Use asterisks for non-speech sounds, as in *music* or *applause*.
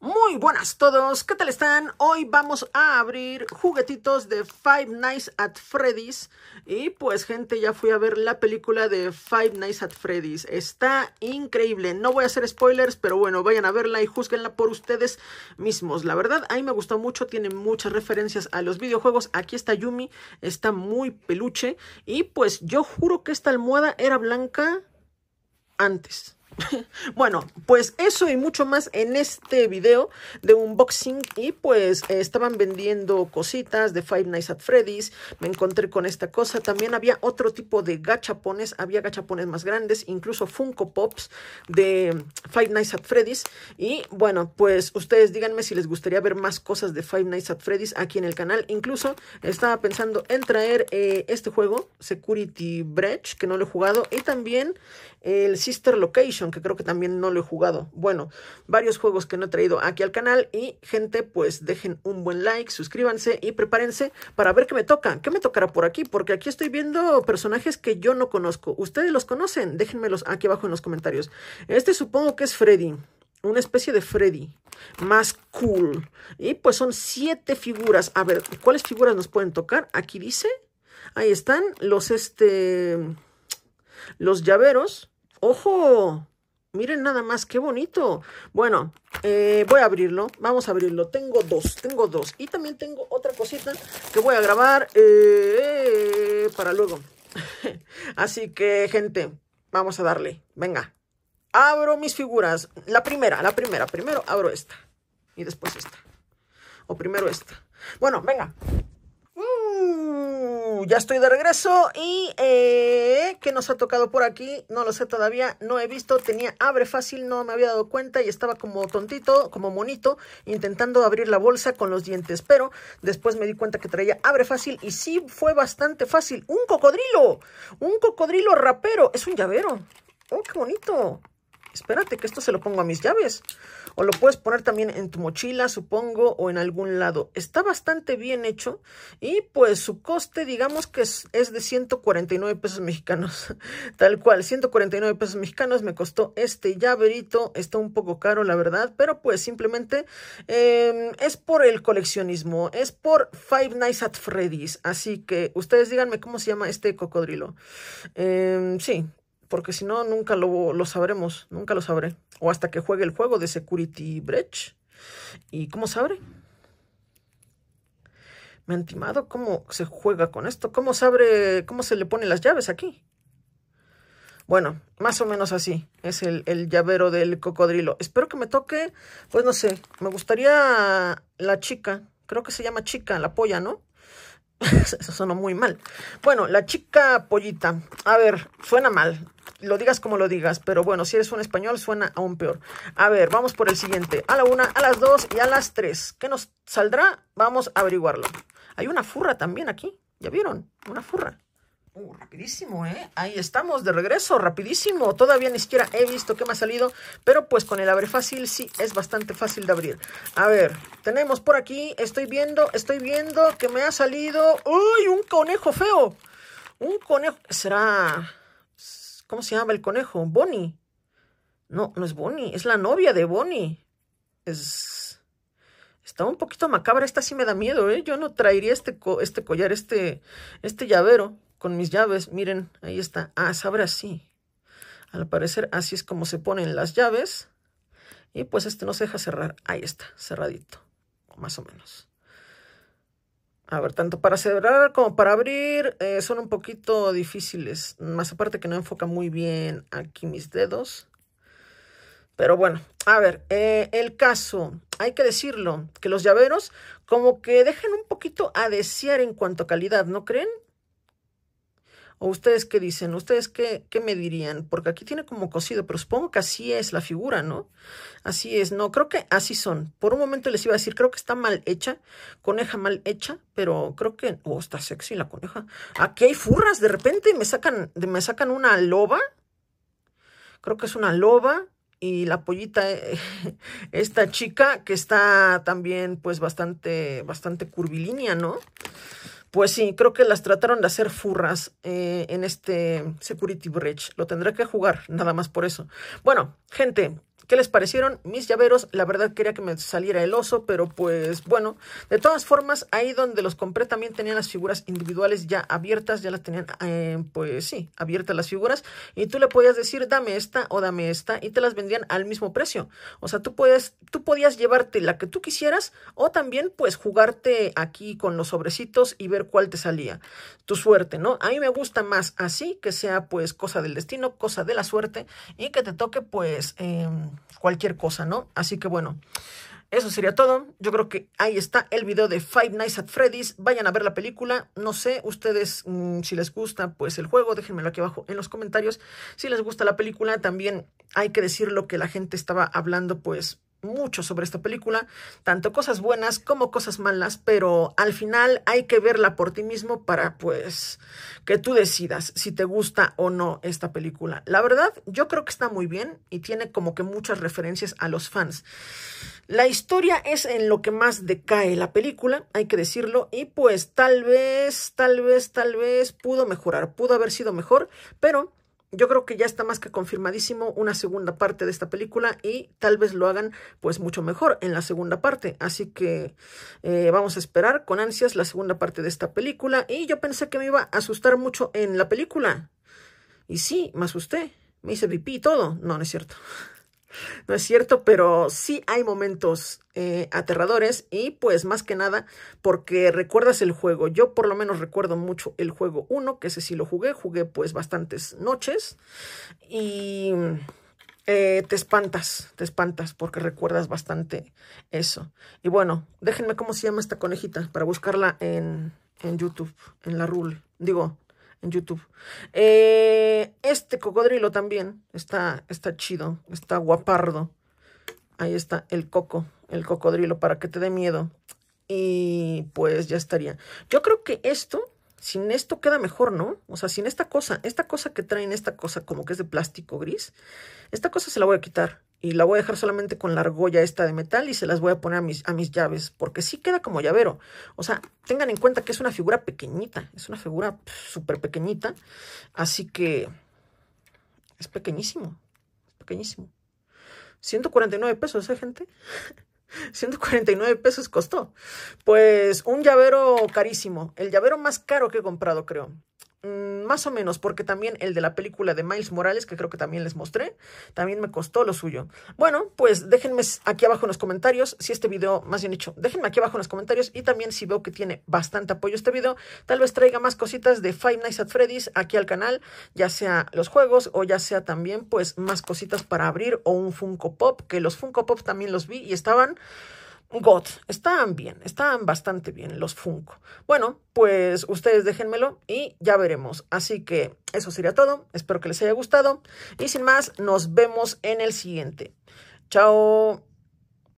Muy buenas todos, ¿qué tal están? Hoy vamos a abrir juguetitos de Five Nights at Freddy's Y pues gente, ya fui a ver la película de Five Nights at Freddy's Está increíble, no voy a hacer spoilers, pero bueno, vayan a verla y juzguenla por ustedes mismos La verdad, a mí me gustó mucho, tiene muchas referencias a los videojuegos Aquí está Yumi, está muy peluche Y pues yo juro que esta almohada era blanca antes *laughs* Bueno, pues eso y mucho más en este video de unboxing y pues estaban vendiendo cositas de Five Nights at Freddy's, me encontré con esta cosa, también había otro tipo de gachapones, había gachapones más grandes, incluso Funko Pops de Five Nights at Freddy's y bueno, pues ustedes díganme si les gustaría ver más cosas de Five Nights at Freddy's aquí en el canal, incluso estaba pensando en traer eh, este juego, Security Breach, que no lo he jugado y también el Sister Location que creo que también no lo he jugado. Bueno, varios juegos que no he traído aquí al canal. Y gente, pues dejen un buen like, suscríbanse y prepárense para ver qué me toca. ¿Qué me tocará por aquí? Porque aquí estoy viendo personajes que yo no conozco. ¿Ustedes los conocen? Déjenmelos aquí abajo en los comentarios. Este supongo que es Freddy una especie de Freddy, más cool. Y pues son siete figuras. A ver, ¿cuáles figuras nos pueden tocar? Aquí dice, ahí están los, este, los llaveros. ¡Ojo! Miren nada más, qué bonito. Bueno, eh, voy a abrirlo. Vamos a abrirlo. Tengo dos, tengo dos. Y también tengo otra cosita que voy a grabar eh, para luego. *laughs* Así que, gente, vamos a darle. Venga. Abro mis figuras. La primera, la primera. Primero abro esta. Y después esta. O primero esta. Bueno, venga ya estoy de regreso y eh, que nos ha tocado por aquí, no lo sé todavía, no he visto, tenía abre fácil, no me había dado cuenta y estaba como tontito, como monito, intentando abrir la bolsa con los dientes, pero después me di cuenta que traía abre fácil y sí fue bastante fácil. ¡Un cocodrilo! ¡Un cocodrilo rapero! Es un llavero. ¡Oh, qué bonito! Espérate que esto se lo pongo a mis llaves o lo puedes poner también en tu mochila, supongo, o en algún lado. Está bastante bien hecho y pues su coste, digamos que es, de 149 pesos mexicanos, *laughs* tal cual, 149 pesos mexicanos me costó este llaverito, está un poco caro la verdad, pero pues simplemente em, es por el coleccionismo, es por Five Nights at Freddy's, así que ustedes díganme cómo se llama este cocodrilo. Em, sí, porque si no, nunca lo, sabremos, nunca lo sabré. O hasta que juegue el juego de Security Breach. ¿Y cómo sabré? Me han timado, ¿cómo se juega con esto? ¿Cómo abre. cómo se le ponen las llaves aquí? Bueno, más o menos así es el, el, llavero del cocodrilo. Espero que me toque, pues no sé, me gustaría la chica, creo que se llama chica, la polla, ¿no? *laughs* Eso sonó muy mal. Bueno, la chica pollita, a ver, suena mal, lo digas como lo digas, pero bueno, si eres un español suena aún peor. A ver, vamos por el siguiente. A la una, a las dos y a las tres. ¿Qué nos saldrá? Vamos a averiguarlo. Hay una furra también aquí. ¿Ya vieron? Una furra. Uh, rapidísimo, ¿eh? Ahí estamos, de regreso, rapidísimo. Todavía ni siquiera he visto qué me ha salido, pero pues con el abre fácil sí es bastante fácil de abrir. A ver, tenemos por aquí, estoy viendo, estoy viendo que me ha salido... ¡Uy, un conejo feo! Un conejo... ¿Será... ¿Cómo se llama el conejo? Bonnie. No, no es Bonnie, es la novia de Bonnie. Es. Está un poquito macabra, esta sí me da miedo, ¿eh? Yo no traería este, este collar, este, este llavero con mis llaves. Miren, ahí está. Ah, abre así. Al parecer, así es como se ponen las llaves. Y pues este no se deja cerrar. Ahí está, cerradito, más o menos. A ver, tanto para cerrar como para abrir eh, son un poquito difíciles. Más aparte que no enfoca muy bien aquí mis dedos. Pero bueno, a ver, eh, el caso, hay que decirlo, que los llaveros como que dejan un poquito a desear en cuanto a calidad, ¿no creen? ¿O ustedes qué dicen? ¿Ustedes qué, qué me dirían? Porque aquí tiene como cosido, pero supongo que así es la figura, ¿no? Así es, no, creo que así son. Por un momento les iba a decir, creo que está mal hecha, coneja mal hecha, pero creo que, oh, está sexy la coneja. Aquí hay furras, de repente me sacan, me sacan una loba. Creo que es una loba y la pollita, eh, *laughs* esta chica que está también pues bastante, bastante curvilínea, ¿no? Pues sí, creo que las trataron de hacer furras eh, en este Security Breach. Lo tendré que jugar, nada más por eso. Bueno, gente, ¿Qué les parecieron mis llaveros? La verdad quería que me saliera el oso, pero pues bueno. De todas formas, ahí donde los compré también tenían las figuras individuales ya abiertas, ya las tenían, eh, pues sí, abiertas las figuras. Y tú le podías decir, dame esta o dame esta, y te las vendían al mismo precio. O sea, tú, puedes, tú podías llevarte la que tú quisieras o también pues jugarte aquí con los sobrecitos y ver cuál te salía. Tu suerte, ¿no? A mí me gusta más así, que sea pues cosa del destino, cosa de la suerte, y que te toque pues... Eh, cualquier cosa, ¿no? Así que bueno, eso sería todo. Yo creo que ahí está el video de Five Nights at Freddy's. Vayan a ver la película. No sé, ustedes mm, si les gusta pues el juego, déjenmelo aquí abajo en los comentarios. Si les gusta la película, también hay que decir lo que la gente estaba hablando pues mucho sobre esta película, tanto cosas buenas como cosas malas, pero al final hay que verla por ti mismo para pues que tú decidas si te gusta o no esta película. La verdad, yo creo que está muy bien y tiene como que muchas referencias a los fans. La historia es en lo que más decae la película, hay que decirlo, y pues tal vez, tal vez, tal vez pudo mejorar, pudo haber sido mejor, pero yo creo que ya está más que confirmadísimo una segunda parte de esta película y tal vez lo hagan pues mucho mejor en la segunda parte. Así que eh, vamos a esperar con ansias la segunda parte de esta película y yo pensé que me iba a asustar mucho en la película. Y sí, me asusté, me hice pipí y todo. No, no es cierto no es cierto, pero sí hay momentos eh, aterradores y pues más que nada porque recuerdas el juego. Yo por lo menos recuerdo mucho el juego 1, que ese sí lo jugué, jugué pues bastantes noches y eh, te espantas, te espantas porque recuerdas bastante eso. Y bueno, déjenme cómo se llama esta conejita para buscarla en, en YouTube, en la Rule. Digo, en YouTube. Eh, este cocodrilo también está, está chido, está guapardo. Ahí está el coco, el cocodrilo para que te dé miedo. Y pues ya estaría. Yo creo que esto, sin esto queda mejor, ¿no? O sea, sin esta cosa, esta cosa que traen, esta cosa como que es de plástico gris, esta cosa se la voy a quitar y la voy a dejar solamente con la argolla esta de metal y se las voy a poner a mis, a mis llaves, porque sí queda como llavero. O sea, tengan en cuenta que es una figura pequeñita, es una figura súper pequeñita, así que es pequeñísimo, pequeñísimo. 149 pesos, ¿eh, gente? 149 *laughs* pesos costó. Pues un llavero carísimo, el llavero más caro que he comprado, creo. Mm, más o menos, porque también el de la película de Miles Morales, que creo que también les mostré, también me costó lo suyo. Bueno, pues déjenme aquí abajo en los comentarios si este video, más bien hecho déjenme aquí abajo en los comentarios y también si veo que tiene bastante apoyo este video, tal vez traiga más cositas de Five Nights at Freddy's aquí al canal, ya sea los juegos o ya sea también pues más cositas para abrir o un Funko Pop, que los Funko Pop también los vi y estaban... God Están bien, están bastante bien los Funko. Bueno, pues ustedes déjenmelo y ya veremos. Así que eso sería todo. Espero que les haya gustado. Y sin más, nos vemos en el siguiente. Chao.